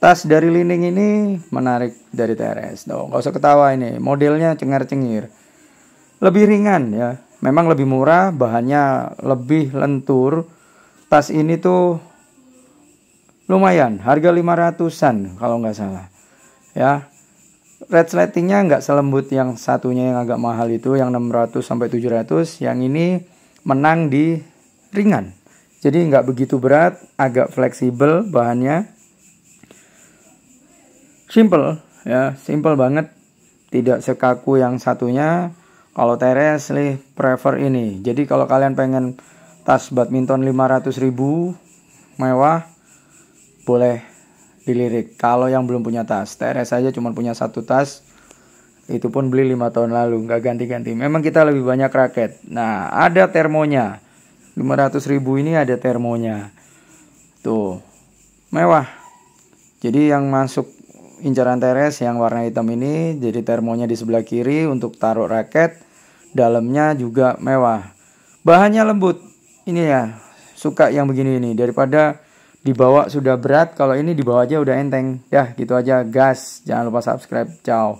Tas dari Lining ini menarik dari TRS. dong nggak usah ketawa ini, modelnya cengar-cengir. Lebih ringan ya, memang lebih murah, bahannya lebih lentur. Tas ini tuh lumayan, harga 500-an kalau nggak salah. Ya, slatingnya nggak selembut yang satunya yang agak mahal itu, yang 600 sampai 700, yang ini menang di ringan. Jadi nggak begitu berat, agak fleksibel bahannya, simple ya simple banget tidak sekaku yang satunya kalau Teres lih prefer ini jadi kalau kalian pengen tas badminton 500 ribu mewah boleh dilirik kalau yang belum punya tas Teres aja cuma punya satu tas itu pun beli lima tahun lalu nggak ganti-ganti memang kita lebih banyak raket nah ada termonya 500 ribu ini ada termonya tuh mewah jadi yang masuk incaran teres yang warna hitam ini jadi termonya di sebelah kiri untuk taruh raket dalamnya juga mewah bahannya lembut ini ya suka yang begini ini daripada dibawa sudah berat kalau ini dibawa aja udah enteng ya gitu aja gas jangan lupa subscribe ciao